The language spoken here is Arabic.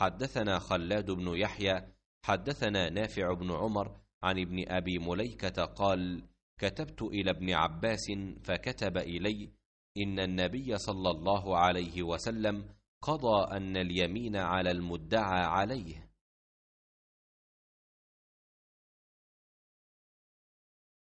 حدثنا خلاد بن يحيى حدثنا نافع بن عمر عن ابن ابي مليكه قال كتبت الى ابن عباس فكتب الي ان النبي صلى الله عليه وسلم قضى ان اليمين على المدعى عليه